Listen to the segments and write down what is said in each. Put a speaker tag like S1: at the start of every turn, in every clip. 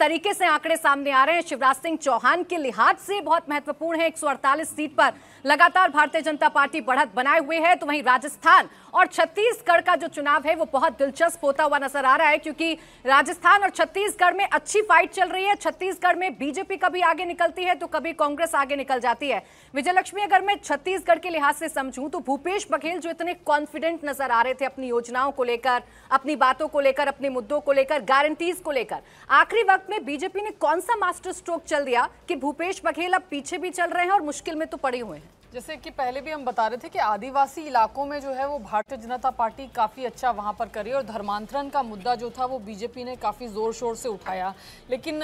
S1: तरीके से आंकड़े सामने आ रहे हैं शिवराज सिंह चौहान के लिहाज से बहुत महत्वपूर्ण है एक सीट पर लगातार भारतीय जनता पार्टी बढ़त बनाए हुए है तो वहीं राजस्थान और छत्तीसगढ़ का जो चुनाव है वो बहुत दिलचस्प होता हुआ नजर आ रहा है क्योंकि राजस्थान और छत्तीसगढ़ में अच्छी फाइट चल रही है छत्तीसगढ़ में बीजेपी कभी आगे निकलती है तो कभी कांग्रेस आगे निकल जाती है विजयलक्ष्मी अगर मैं छत्तीसगढ़ के लिहाज से समझूं तो भूपेश बघेल जो इतने कॉन्फिडेंट नजर आ रहे थे अपनी योजनाओं को लेकर अपनी बातों को लेकर अपने मुद्दों को लेकर गारंटीज को लेकर आखिरी वक्त में बीजेपी ने कौन सा मास्टर स्ट्रोक चल दिया कि भूपेश बघेल अब पीछे भी चल रहे हैं और मुश्किल में तो पड़े
S2: हुए हैं जैसे कि पहले भी हम बता रहे थे कि आदिवासी इलाकों में जो है वो भारतीय जनता पार्टी काफ़ी अच्छा वहाँ पर करी और धर्मांतरण का मुद्दा जो था वो बीजेपी ने काफ़ी ज़ोर शोर से उठाया लेकिन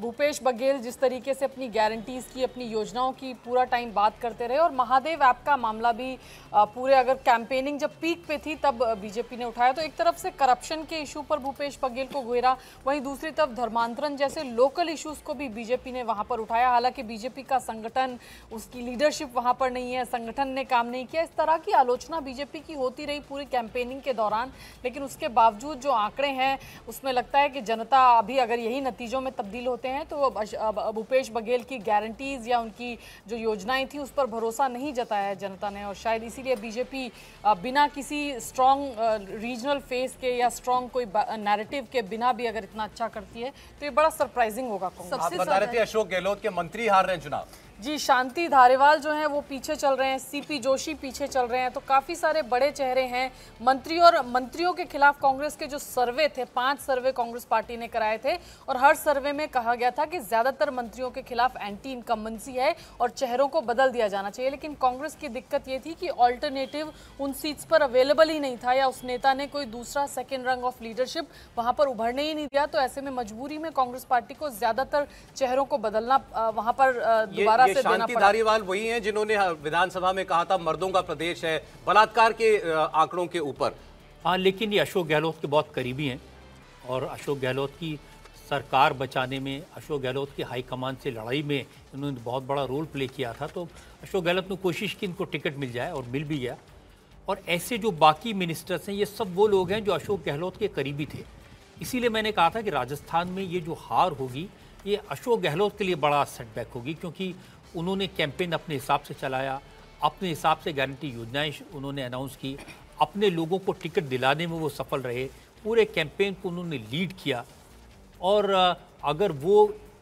S2: भूपेश बघेल जिस तरीके से अपनी गारंटीज़ की अपनी योजनाओं की पूरा टाइम बात करते रहे और महादेव ऐप का मामला भी पूरे अगर कैंपेनिंग जब पीक पे थी तब बीजेपी ने उठाया तो एक तरफ से करप्शन के इशू पर भूपेश बघेल को घेरा वहीं दूसरी तरफ धर्मांतरण जैसे लोकल इशूज़ को भी बीजेपी ने वहाँ पर उठाया हालांकि बीजेपी का संगठन उसकी लीडर लीडरशिप वहां पर नहीं है संगठन ने काम नहीं किया इस तरह की आलोचना बीजेपी की होती रही पूरी कैंपेनिंग के दौरान लेकिन उसके बावजूद जो आंकड़े हैं उसमें लगता है कि जनता अभी अगर यही नतीजों में तब्दील होते हैं तो भूपेश बघेल की गारंटीज़ या उनकी जो योजनाएं थी उस पर भरोसा नहीं जताया जनता ने और शायद इसीलिए बीजेपी बिना किसी स्ट्रॉन्ग रीजनल फेस के या स्ट्रॉन्ग कोई नैरेटिव के बिना भी अगर इतना अच्छा करती है तो ये बड़ा सरप्राइजिंग होगा सबसे
S3: अशोक गहलोत के मंत्री हार रहे हैं चुनाव
S2: जी शांति धारेवाल जो हैं वो पीछे चल रहे हैं सीपी जोशी पीछे चल रहे हैं तो काफ़ी सारे बड़े चेहरे हैं मंत्री और मंत्रियों के खिलाफ कांग्रेस के जो सर्वे थे पांच सर्वे कांग्रेस पार्टी ने कराए थे और हर सर्वे में कहा गया था कि ज़्यादातर मंत्रियों के खिलाफ एंटी इनकम्बेंसी है और चेहरों को बदल दिया जाना चाहिए लेकिन कांग्रेस की दिक्कत ये थी कि ऑल्टरनेटिव उन सीट्स पर अवेलेबल ही नहीं था या उस नेता ने कोई दूसरा सेकेंड रंग ऑफ लीडरशिप वहाँ पर उभरने ही नहीं दिया तो ऐसे में मजबूरी में कांग्रेस पार्टी को ज़्यादातर चेहरों को बदलना वहाँ पर दोबारा ये शांति धारीवाल
S3: वही हैं जिन्होंने हाँ, विधानसभा में कहा था मर्दों का प्रदेश है बलात्कार के आंकड़ों के ऊपर हाँ लेकिन ये अशोक गहलोत के बहुत करीबी हैं और अशोक गहलोत की सरकार बचाने में अशोक गहलोत की हाईकमान से लड़ाई में इन्होंने बहुत बड़ा रोल प्ले किया था तो अशोक गहलोत ने कोशिश की इनको टिकट मिल जाए और मिल भी गया और ऐसे जो बाकी मिनिस्टर्स हैं ये सब वो लोग हैं जो अशोक गहलोत के करीबी थे इसीलिए मैंने कहा था कि राजस्थान में ये जो हार होगी ये अशोक गहलोत के लिए बड़ा सेटबैक होगी क्योंकि उन्होंने कैंपेन अपने हिसाब से चलाया अपने हिसाब से गारंटी योजनाएं उन्होंने अनाउंस की अपने लोगों को टिकट दिलाने में वो सफल रहे पूरे कैंपेन को उन्होंने लीड किया और अगर वो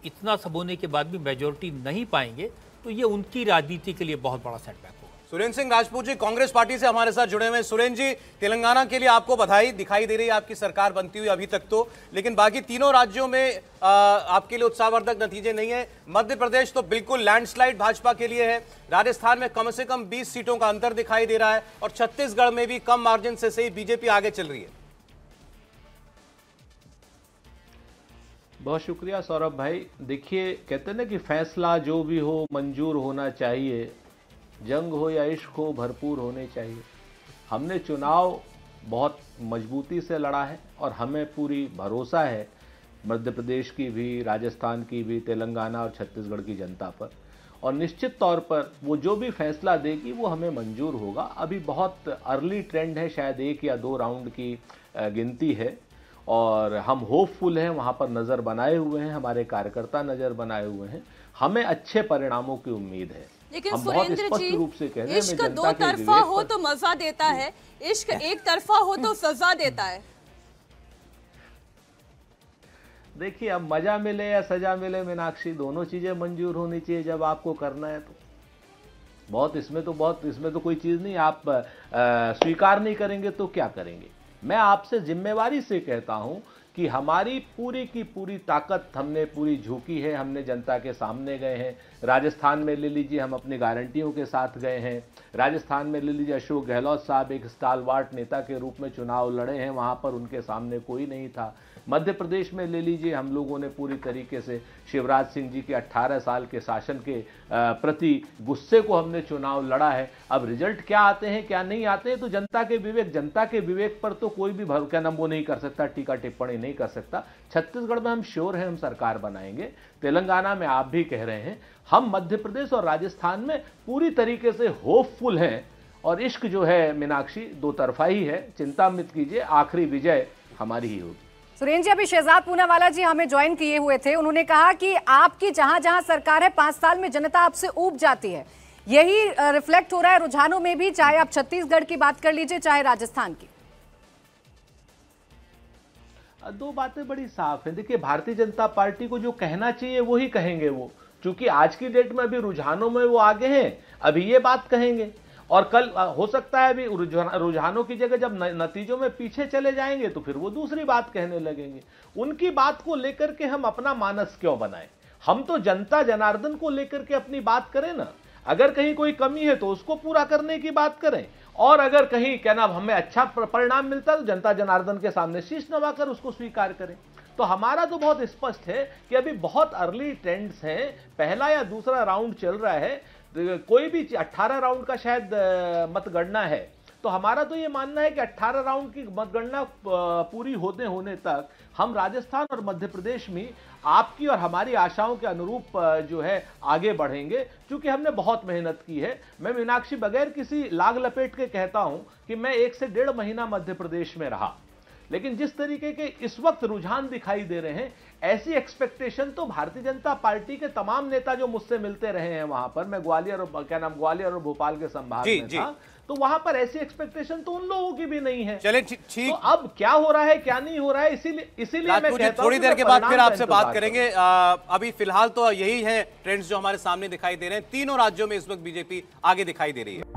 S3: इतना सब होने के बाद भी मेजोरिटी नहीं पाएंगे तो ये उनकी राजनीति के लिए बहुत बड़ा सेटबैक सुरेंद्र सिंह राजपूत जी कांग्रेस पार्टी से हमारे साथ जुड़े हुए हैं सुरेंद्र जी तेलंगाना के लिए आपको बधाई दिखाई दे रही है आपकी सरकार बनती हुई अभी तक तो लेकिन बाकी तीनों राज्यों में आ, आपके लिए उत्साहवर्धक नतीजे नहीं है मध्य प्रदेश तो बिल्कुल लैंडस्लाइड भाजपा के लिए है राजस्थान में कम से कम बीस सीटों का अंतर दिखाई दे रहा है और छत्तीसगढ़ में भी कम मार्जिन से सही बीजेपी आगे चल रही है बहुत शुक्रिया सौरभ भाई देखिए कहते हैं ना कि फैसला जो भी हो मंजूर होना चाहिए जंग हो या इश्क हो भरपूर होने चाहिए हमने चुनाव बहुत मजबूती से लड़ा है और हमें पूरी भरोसा है मध्य प्रदेश की भी राजस्थान की भी तेलंगाना और छत्तीसगढ़ की जनता पर और निश्चित तौर पर वो जो भी फैसला देगी वो हमें मंजूर होगा अभी बहुत अर्ली ट्रेंड है शायद एक या दो राउंड की गिनती है और हम होपफुल हैं वहाँ पर नज़र बनाए हुए हैं हमारे कार्यकर्ता नज़र बनाए हुए हैं हमें अच्छे परिणामों की उम्मीद है लेकिन सुरेंद्र जी इश्क दो तरफा हो तो
S2: मजा देता है इश्क एक तरफा हो तो सजा देता है
S3: देखिए अब मजा मिले या सजा मिले मीनाक्षी दोनों चीजें मंजूर होनी चाहिए जब आपको करना है तो बहुत इसमें तो बहुत इसमें तो कोई चीज़ नहीं आप स्वीकार नहीं करेंगे तो क्या करेंगे मैं आपसे जिम्मेवारी से कहता हूं कि हमारी पूरी की पूरी ताकत हमने पूरी झोंकी है हमने जनता के सामने गए हैं राजस्थान में ले लीजिए हम अपनी गारंटियों के साथ गए हैं राजस्थान में ले लीजिए अशोक गहलोत साहब एक स्टालवार्ट नेता के रूप में चुनाव लड़े हैं वहाँ पर उनके सामने कोई नहीं था मध्य प्रदेश में ले लीजिए हम लोगों ने पूरी तरीके से शिवराज सिंह जी के 18 साल के शासन के प्रति गुस्से को हमने चुनाव लड़ा है अब रिजल्ट क्या आते हैं क्या नहीं आते हैं तो जनता के विवेक जनता के विवेक पर तो कोई भी क्या नंबो नहीं कर सकता टीका टिप्पणी नहीं कर सकता छत्तीसगढ़ में हम श्योर हैं हम सरकार बनाएंगे तेलंगाना में आप भी कह रहे हैं हम मध्य प्रदेश और राजस्थान में पूरी तरीके से होपफुल हैं और इश्क जो है मीनाक्षी दो तरफा ही है चिंता मत कीजिए आखिरी विजय हमारी ही होगी
S1: सुरेंद्र जी अभी शहजाद पूनावाला जी हमें ज्वाइन किए हुए थे उन्होंने कहा कि आपकी जहां जहां सरकार है पांच साल में जनता आपसे ऊब जाती है यही रिफ्लेक्ट हो रहा है रुझानों में भी चाहे आप छत्तीसगढ़ की बात कर लीजिए चाहे राजस्थान की
S3: दो बातें बड़ी साफ हैं देखिए भारतीय जनता पार्टी को जो कहना चाहिए वो ही कहेंगे वो क्योंकि आज की डेट में अभी रुझानों में वो आगे हैं अभी ये बात कहेंगे और कल हो सकता है अभी रुझानों की जगह जब नतीजों में पीछे चले जाएंगे तो फिर वो दूसरी बात कहने लगेंगे उनकी बात को लेकर के हम अपना मानस क्यों बनाएं हम तो जनता जनार्दन को लेकर के अपनी बात करें ना अगर कहीं कोई कमी है तो उसको पूरा करने की बात करें और अगर कहीं क्या नाम हमें अच्छा परिणाम मिलता तो जनता जनार्दन के सामने शीश नवाकर उसको स्वीकार करें तो हमारा तो बहुत स्पष्ट है कि अभी बहुत अर्ली ट्रेंड्स हैं पहला या दूसरा राउंड चल रहा है कोई भी 18 राउंड का शायद मतगणना है तो हमारा तो ये मानना है कि 18 राउंड की मतगणना पूरी होने होने तक हम राजस्थान और मध्य प्रदेश में आपकी और हमारी आशाओं के अनुरूप जो है आगे बढ़ेंगे क्योंकि हमने बहुत मेहनत की है मैं मीनाक्षी बगैर किसी लाग लपेट के कहता हूं कि मैं एक से डेढ़ महीना मध्य प्रदेश में रहा लेकिन जिस तरीके के इस वक्त रुझान दिखाई दे रहे हैं ऐसी एक्सपेक्टेशन तो भारतीय जनता पार्टी के तमाम नेता जो मुझसे मिलते रहे हैं वहां पर मैं ग्वालियर और क्या नाम ग्वालियर और भोपाल के संभाग में था तो वहां पर ऐसी एक्सपेक्टेशन तो उन लोगों की भी नहीं है चले ठीक तो अब क्या हो रहा है क्या नहीं हो रहा है इसीलिए इसीलिए मैं कहता थोड़ी देर के बाद फिर आपसे बात करेंगे अभी फिलहाल तो यही है ट्रेंड्स जो हमारे सामने दिखाई दे रहे हैं तीनों राज्यों में इस वक्त बीजेपी आगे दिखाई दे रही है